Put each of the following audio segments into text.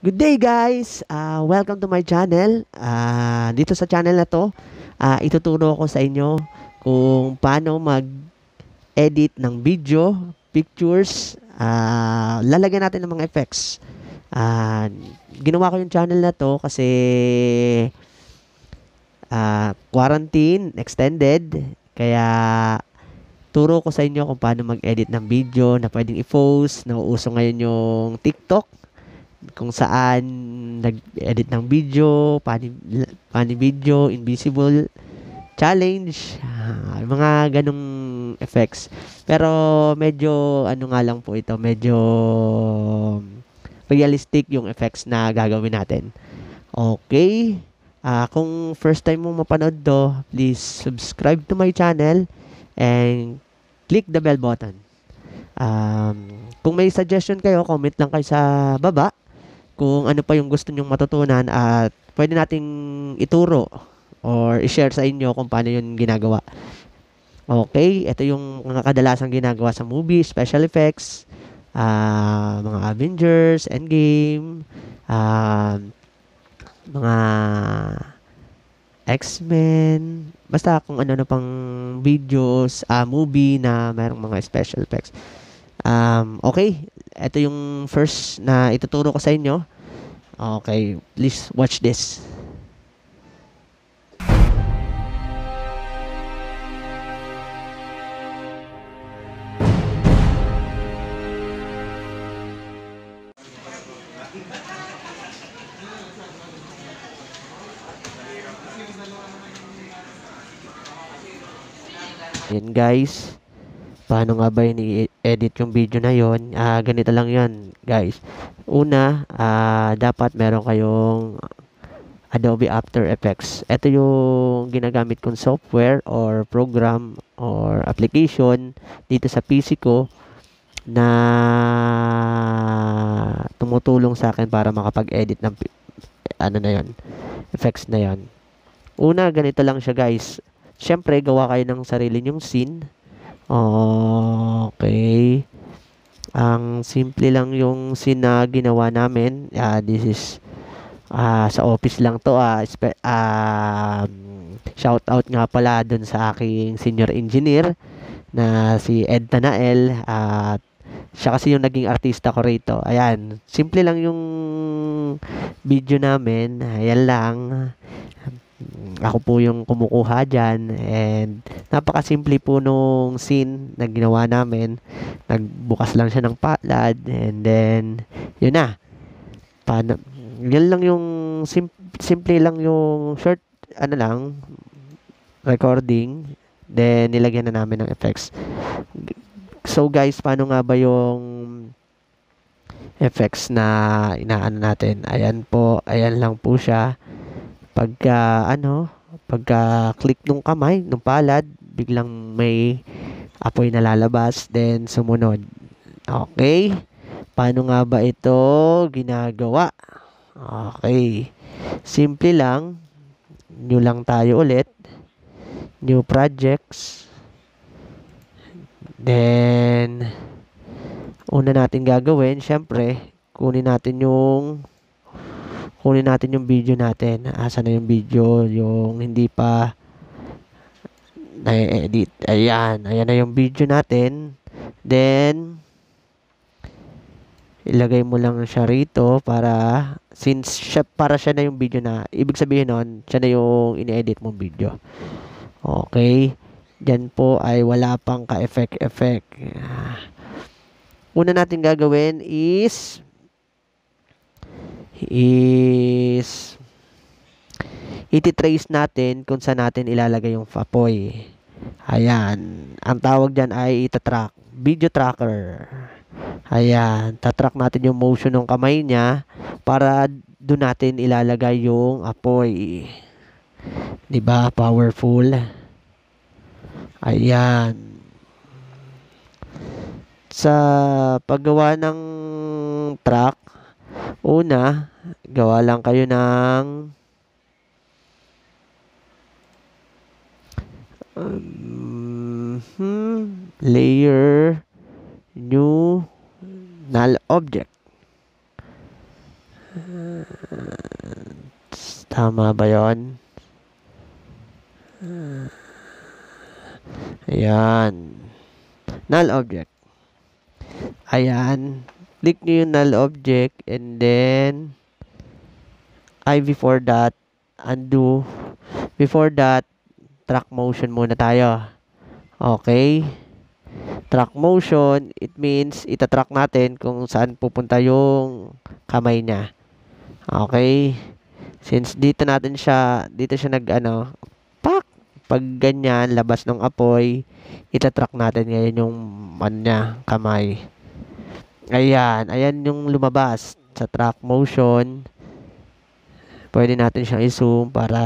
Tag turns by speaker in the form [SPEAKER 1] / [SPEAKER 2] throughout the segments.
[SPEAKER 1] Good day guys! Uh, welcome to my channel. Uh, dito sa channel na to, uh, ituturo ko sa inyo kung paano mag-edit ng video, pictures, uh, lalagyan natin ng mga effects. Uh, ginawa ko yung channel na to kasi uh, quarantine, extended, kaya turo ko sa inyo kung paano mag-edit ng video na pwedeng i-post. Nauuso ngayon yung TikTok kung saan nag-edit ng video, pani, pani video, invisible challenge, uh, mga ganong effects. Pero medyo ano nga lang po ito, medyo realistic yung effects na gagawin natin. Okay? Uh, kung first time mong mapanood do, please subscribe to my channel and click the bell button. Um, kung may suggestion kayo, comment lang kayo sa baba kung ano pa yung gusto nyong matutunan at pwede nating ituro or i-share sa inyo kung paano yun ginagawa. Okay, ito yung mga kadalasang ginagawa sa movie, special effects, uh, mga Avengers, Endgame, uh, mga X-Men, basta kung ano na pang videos, uh, movie na mayroong mga special effects. Um, okay, ito yung first na ituturo ko sa inyo. Okay, please watch this. Ayan guys, paano nga ba ini edit yung video na yon uh, ah, ganito lang yon guys una uh, dapat meron kayong Adobe After Effects ito yung ginagamit kong software or program or application dito sa PC ko na tumutulong sa akin para makapag-edit ng ano na yon effects na yon una ganito lang siya guys syempre gawa kayo ng sarili nyong scene Okay. Ang simple lang yung sina ginawa namin. Uh, this is uh, sa office lang to. Uh, uh, shout out nga pala dun sa aking senior engineer na si Ed Tanael at uh, siya kasi yung naging artista ko rito. Ayan, simple lang yung video namin. Ayan lang ako po yung kumukuha dyan and napakasimple po nung scene na ginawa namin nagbukas lang siya ng palad and then yun na Paano, yun lang yung sim, simple lang yung short ano lang recording then nilagyan na namin ng effects so guys paano nga ba yung effects na inaano natin ayan po ayan lang po siya pagka uh, ano, pagka uh, click ng kamay, ng palad, biglang may apoy na lalabas, then sumunod. Okay? Paano nga ba ito ginagawa? Okay. Simple lang. New lang tayo ulit. New projects. Then, una natin gagawin, syempre, kunin natin yung kunin natin yung video natin. Asa na yung video, yung hindi pa na-edit. Ayan, ayan na yung video natin. Then, ilagay mo lang siya rito para, since siya, para siya na yung video na, ibig sabihin nun, siya na yung ini-edit mong video. Okay. Diyan po ay wala pang ka-effect-effect. Ah. Una natin gagawin is is iti-trace natin kung saan natin ilalagay yung apoy. Ayan. Ang tawag dyan ay itatrack. Video tracker. Ayan. Tatrack natin yung motion ng kamay niya para doon natin ilalagay yung apoy. ba diba? Powerful. Ayan. Sa paggawa ng track, una, gawa lang kayo ng um, hmm, layer new null object. tama ba yon? Uh, ayan. Null object. Ayan. Click nyo yung null object and then ay before that undo before that track motion muna tayo okay track motion it means itatrack natin kung saan pupunta yung kamay niya okay since dito natin siya dito siya nag ano pak pag ganyan labas ng apoy itatrack natin ngayon yung ano niya kamay ayan ayan yung lumabas sa track motion pwede natin siyang i-zoom para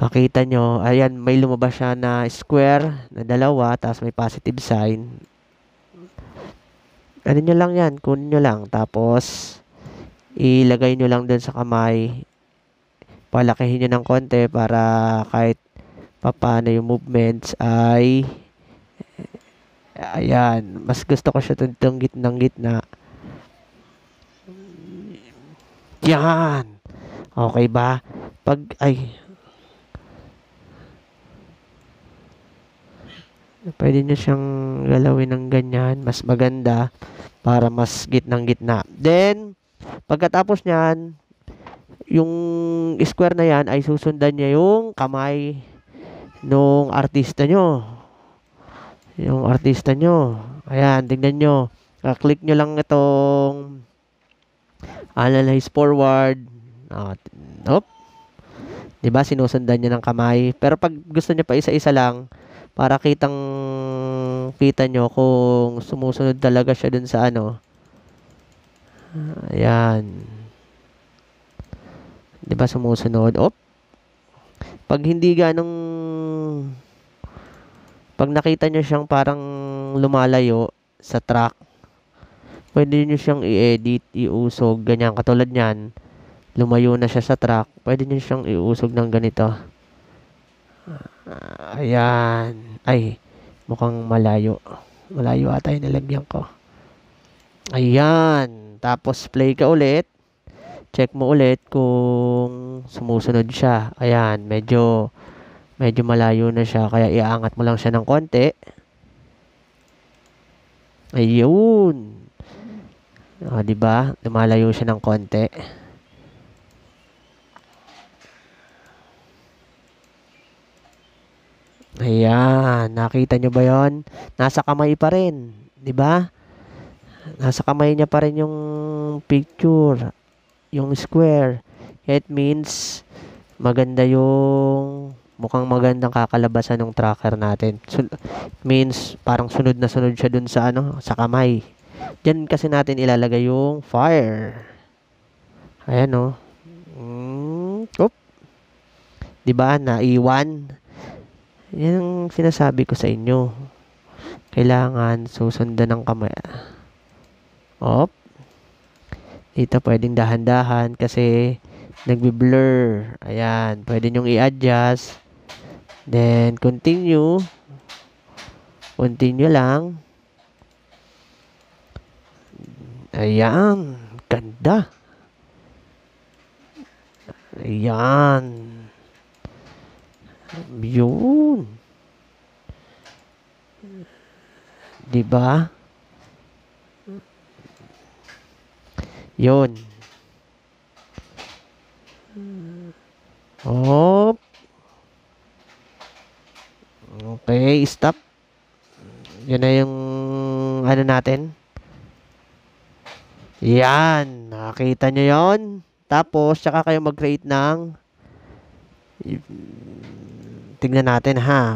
[SPEAKER 1] makita nyo. Ayan, may lumabas siya na square na dalawa, tapos may positive sign. Ano nyo lang yan, kunin nyo lang. Tapos, ilagay nyo lang dun sa kamay. Palakihin nyo ng konti para kahit papano yung movements ay ayan, mas gusto ko siya itong gitnang gitna Yan. Okay ba? Pag, ay, pwede nyo siyang galawin ng ganyan. Mas maganda para mas gitnang gitna. Then, pagkatapos nyan, yung square na yan ay susundan niya yung kamay nung artista nyo. Yung artista nyo. Ayan, tingnan nyo. click nyo lang itong analyze forward. Oh, 'Di ba sinusundan niya ng kamay? Pero pag gusto niya pa isa-isa lang para kitang kita niyo kung sumusunod talaga siya dun sa ano. Ayan. 'Di ba sumusunod? Op. Pag hindi ganong pag nakita niya siyang parang lumalayo sa track pwede nyo siyang i-edit, iusog, ganyan. Katulad nyan, lumayo na siya sa track, pwede nyo siyang iusog ng ganito. Ah, ayan. Ay, mukhang malayo. Malayo ata yung nilagyan ko. Ayan. Tapos play ka ulit. Check mo ulit kung sumusunod siya. Ayan, medyo medyo malayo na siya kaya iaangat mo lang siya ng konti. Ayun. O, di ba? Lumalayo siya ng konti. Ayan, nakita nyo ba yon? Nasa kamay pa rin, di ba? Nasa kamay niya pa rin yung picture, yung square. It means maganda yung mukhang magandang kakalabasan ng tracker natin. So, means parang sunod na sunod siya dun sa ano, sa kamay. Diyan kasi natin ilalagay yung fire. Ayan o. Oh. Mm, op. Diba? Naiwan. Yan ang sinasabi ko sa inyo. Kailangan susundan ng kamay. Op. Dito pwedeng dahan-dahan kasi nagbi-blur. Ayan. Pwede nyong i-adjust. Then, continue. Continue lang. Ayan. Ganda. Ayan. Yun. Diba? Yun. Hop. Okay, stop. Yun na yung ano natin. Yan. Nakita nyo yon Tapos, saka kayo mag-create ng Tingnan natin ha.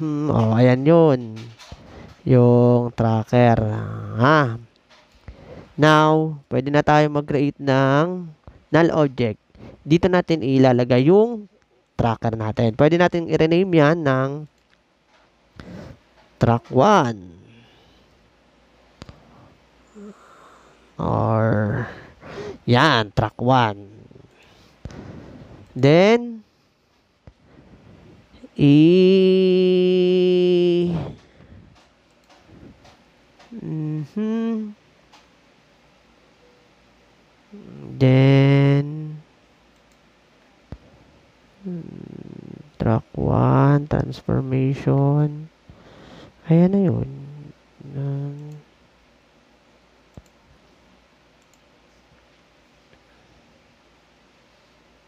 [SPEAKER 1] Hmm, oh, ayan yun. Yung tracker. Ha? Now, pwede na tayo mag-create ng null object. Dito natin ilalagay yung tracker natin. Pwede natin i-rename yan ng track 1. Or, yan, track 1. Then, i... Mm-hmm. Then, track 1, transformation. Ayan na yun. Um,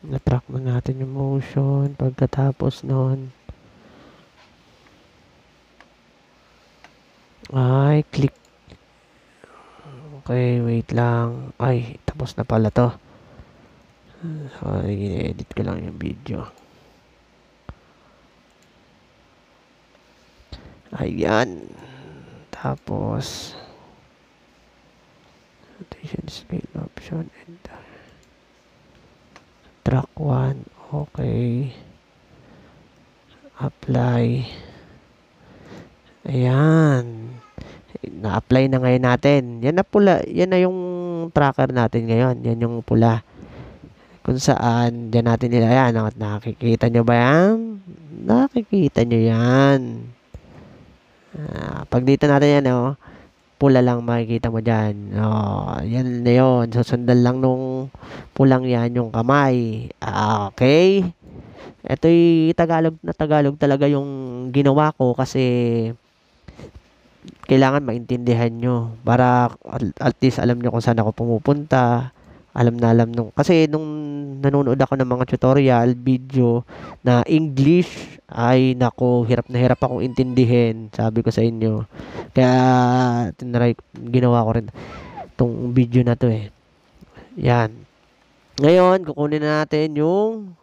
[SPEAKER 1] na-track na natin yung motion pagkatapos noon ay click okay wait lang ay tapos na pala to So, i edit ko lang yung video ayan tapos rotation scale option and na-apply na ngayon natin. Yan na pula, yan na yung tracker natin ngayon. Yan yung pula. Kung saan, dyan natin nila yan. At nakikita nyo ba yan? Nakikita nyo yan. Ah, pag dito natin yan, oh, pula lang makikita mo dyan. Oh, yan na yun. Susundan lang nung pulang yan yung kamay. Ah, okay? Ito'y Tagalog na Tagalog talaga yung ginawa ko kasi kailangan maintindihan nyo para at least alam nyo kung saan ako pumupunta alam na alam nung kasi nung nanonood ako ng mga tutorial video na English ay nako hirap na hirap akong intindihin sabi ko sa inyo kaya tinry ginawa ko rin tong video na to eh yan ngayon kukunin na natin yung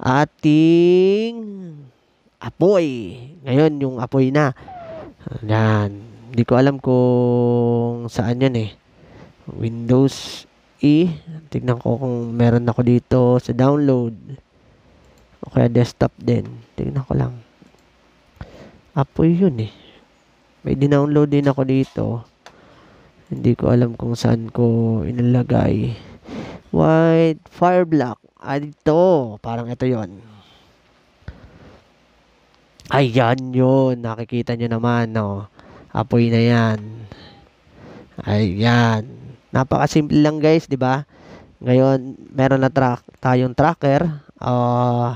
[SPEAKER 1] ating apoy ngayon yung apoy na yan. Hindi ko alam kung saan yan eh. Windows E. Tignan ko kung meron ako dito sa download. O kaya desktop din. Tignan ko lang. Apoy yun eh. May dinownload din ako dito. Hindi ko alam kung saan ko inilagay. White Fire Black. Ah, dito. Parang ito yon Ayan yun. Nakikita nyo naman, no? Apoy na yan. Ayan. Napakasimple lang guys, di ba? Ngayon, meron na track, tayong tracker. Uh,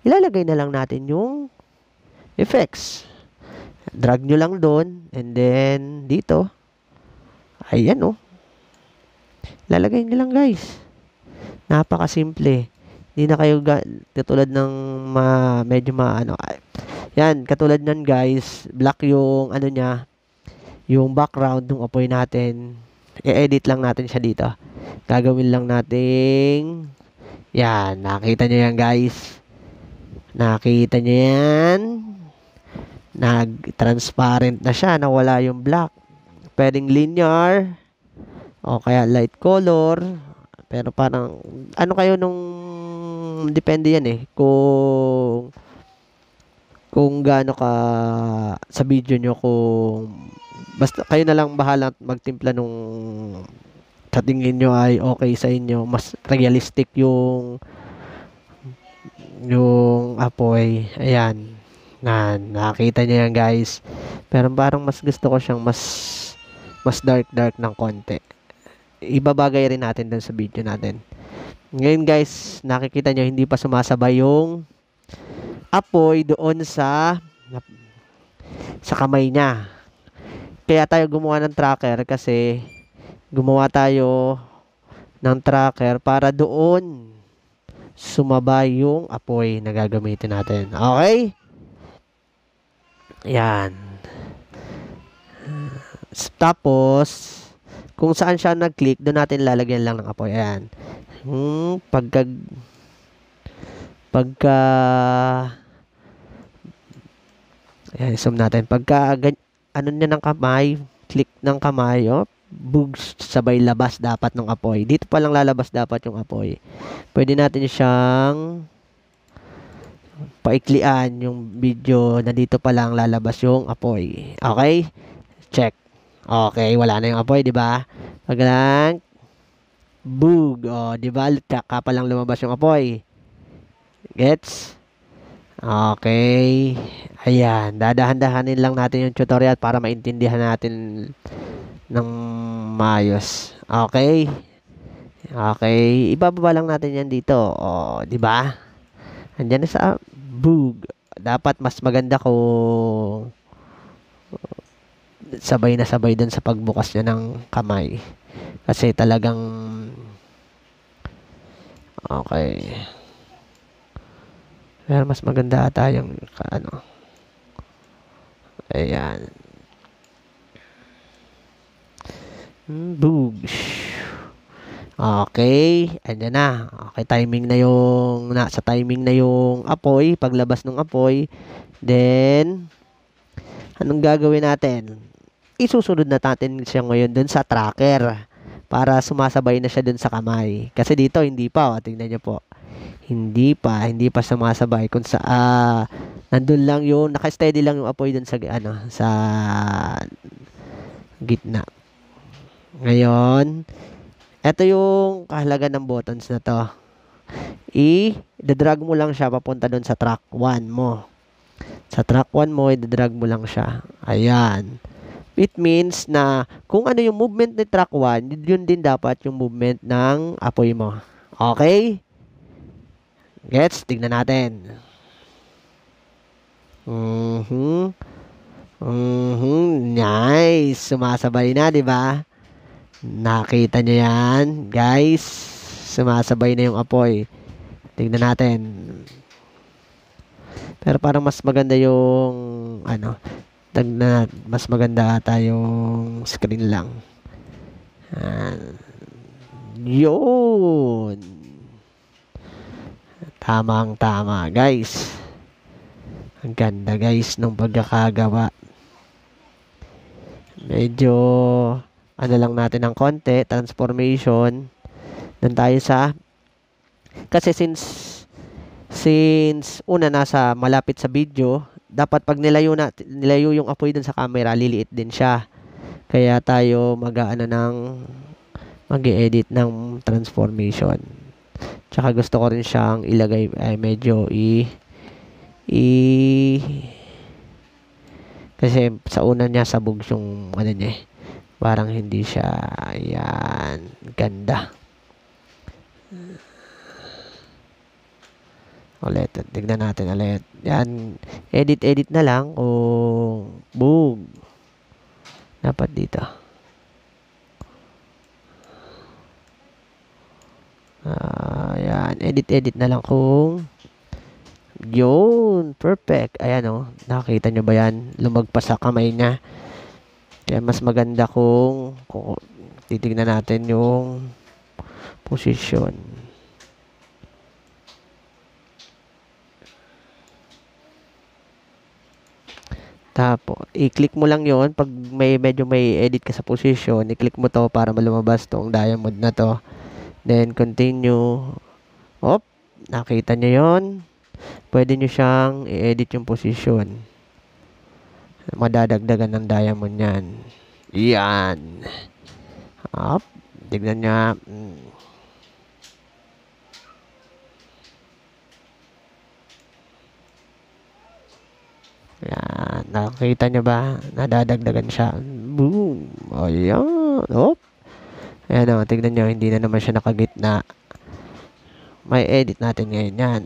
[SPEAKER 1] ilalagay na lang natin yung effects. Drag nyo lang doon. And then, dito. Ayan, oh. Lalagay nyo lang guys. Napakasimple. Hindi na kayo, tulad ng ma, medyo maano. ano, yan, katulad nun guys, black yung ano niya, yung background ng apoy natin. I-edit lang natin siya dito. Gagawin lang natin. yan, nakita nyo yan guys. Nakita nyo yan. Nag-transparent na siya, nawala yung black. Pwedeng linear, o kaya light color. Pero parang, ano kayo nung, depende yan eh, kung kung gaano ka sa video nyo kung basta kayo na lang bahala magtimpla nung sa tingin nyo ay okay sa inyo mas realistic yung yung apoy ayan na nakita nyo yan guys pero parang mas gusto ko siyang mas mas dark dark ng konti ibabagay rin natin dun sa video natin ngayon guys nakikita nyo hindi pa sumasabay yung apoy doon sa sa kamay niya. Kaya tayo gumawa ng tracker kasi gumawa tayo ng tracker para doon sumaba yung apoy na gagamitin natin. Okay? Yan. Tapos, kung saan siya nag-click, doon natin lalagyan lang ng apoy. Ayan. Hmm, pagka pagka Ayan, eh, zoom natin. Pagka, ano niya ng kamay, click ng kamay, oh, bugs, sabay labas dapat ng apoy. Dito pa lang lalabas dapat yung apoy. Pwede natin siyang paiklian yung video na dito pa lang lalabas yung apoy. Okay? Check. Okay, wala na yung apoy, di ba? Pag lang, bug. oh, di ba? Kaka pa lang lumabas yung apoy. Gets? Okay. Ayan, dadahan-dahanin lang natin yung tutorial para maintindihan natin ng mayos. Okay? Okay, ibababa lang natin 'yan dito. Oh, 'di ba? Andiyan na sa bug. Dapat mas maganda ko sabay na sabay dun sa pagbukas niya ng kamay. Kasi talagang Okay. Pero mas maganda ata yung ano. Ayan. Hmm, Boog. Okay, andyan na. Okay, timing na yung sa timing na yung apoy, paglabas ng apoy. Then anong gagawin natin? Isusunod na natin siya ngayon dun sa tracker para sumasabay na siya dun sa kamay. Kasi dito hindi pa, oh. tingnan niyo po. Hindi pa, hindi pa sumasabay kung sa uh, nandun lang yung naka-steady lang yung apoy dun sa ano sa gitna. Ngayon, ito yung kahalaga ng buttons na to. I drag mo lang siya papunta doon sa track 1 mo. Sa track 1 mo, i-drag mo lang siya. Ayan. It means na kung ano yung movement ni track 1, yun din dapat yung movement ng apoy mo. Okay? Gets? Tignan natin. Mm-hmm. Mm-hmm. Nice. Sumasabay na, di ba? Nakita nyo yan, guys. Sumasabay na yung apoy. Tignan natin. Pero parang mas maganda yung ano, tagna mas maganda ata yung screen lang. Uh, yun. Tama Tamang tama guys. Ang ganda guys ng pagkakagawa. Medyo ano lang natin ng konti, transformation. Doon tayo sa kasi since since una nasa malapit sa video, dapat pag nilayo na nilayo yung apoy dun sa camera, liliit din siya. Kaya tayo mag-aano ng mag-edit ng transformation. Tsaka gusto ko rin siyang ilagay ay medyo i i kasi sa una niya sabog yung ano niya eh. Parang hindi siya ayan ganda. Ulit, tignan natin ulit. Yan, edit-edit na lang o boom. Dapat dito. edit-edit na lang kung yun, perfect. Ayan o, oh, nakakita nyo ba yan? Lumagpas sa kamay niya. Kaya mas maganda kung, kung titignan natin yung position. Tapo, i-click mo lang yon Pag may, medyo may edit ka sa position, i-click mo to para malumabas tong diamond na to. Then, continue. Op, nakita niyo yon Pwede niyo siyang i-edit yung position. Madadagdagan ng diamond niyan. Yan. Op, tignan niya. Mm. Yan. Nakikita nyo ba? Nadadagdagan siya. Boom. Ayan. yan. Op. Ayan o, tignan nyo, hindi na naman siya nakagitna may edit natin ngayon yan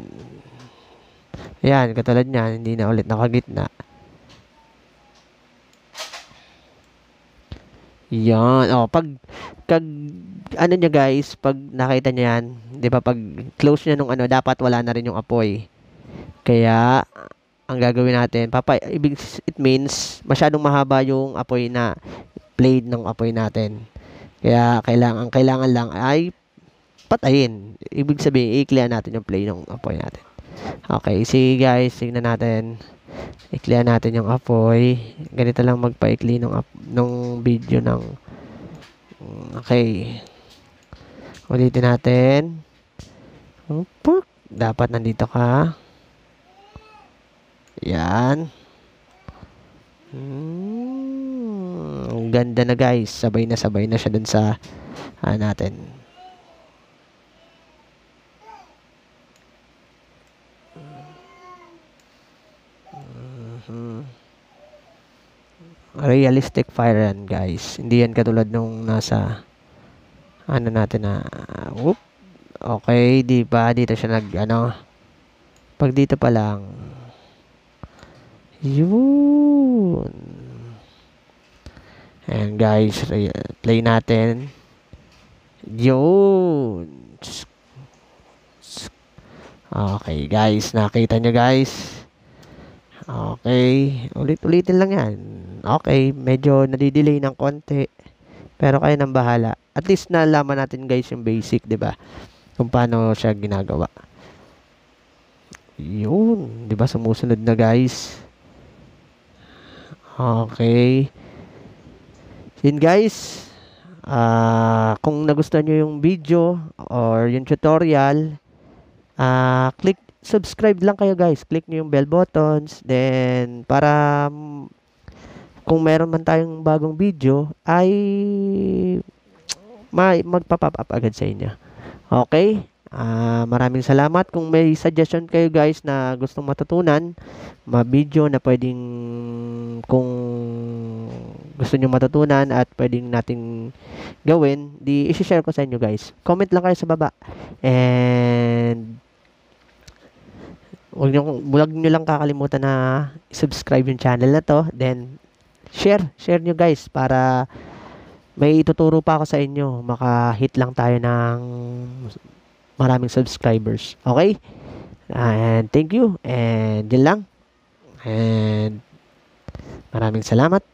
[SPEAKER 1] yan katulad nyan hindi na ulit nakagitna yan oh pag kag ano niya guys pag nakita niya yan di ba pag close niya nung ano dapat wala na rin yung apoy kaya ang gagawin natin papa ibig it means masyadong mahaba yung apoy na blade ng apoy natin kaya kailangan kailangan lang ay patayin. Ibig sabihin, i-clear natin yung play ng apoy natin. Okay, sige guys, tignan natin. I-clear natin yung apoy. Ganito lang magpa-ikli nung, nung video ng... Okay. Ulitin natin. Oop, dapat nandito ka. Yan. Hmm, ganda na guys. Sabay na sabay na siya dun sa ah, natin. Mm-hmm. Realistic fire yan, guys. Hindi yan katulad nung nasa ano natin na uh, whoop. Okay, di ba? Dito siya nag ano. Pag dito pa lang. Yun. And guys, play natin. Yun. Okay, guys. Nakita nyo, guys. Okay. Ulit-ulitin lang yan. Okay. Medyo nadidelay ng konti. Pero kayo nang bahala. At least nalaman natin guys yung basic, di ba? Kung paano siya ginagawa. Yun. Di ba? Sumusunod na guys. Okay. Yun guys. Uh, kung nagustuhan nyo yung video or yung tutorial, uh, click subscribe lang kayo guys. Click nyo yung bell buttons. Then, para kung meron man tayong bagong video, ay magpa-pop up agad sa inyo. Okay? Uh, maraming salamat. Kung may suggestion kayo guys na gustong matutunan, ma-video na pwedeng kung gusto nyo matutunan at pwedeng nating gawin, di isi-share ko sa inyo guys. Comment lang kayo sa baba. And Huwag nyo, huwag niyo lang kakalimutan na subscribe yung channel na to. Then, share. Share niyo guys para may ituturo pa ako sa inyo. makahit lang tayo ng maraming subscribers. Okay? And thank you. And yun lang. And maraming salamat.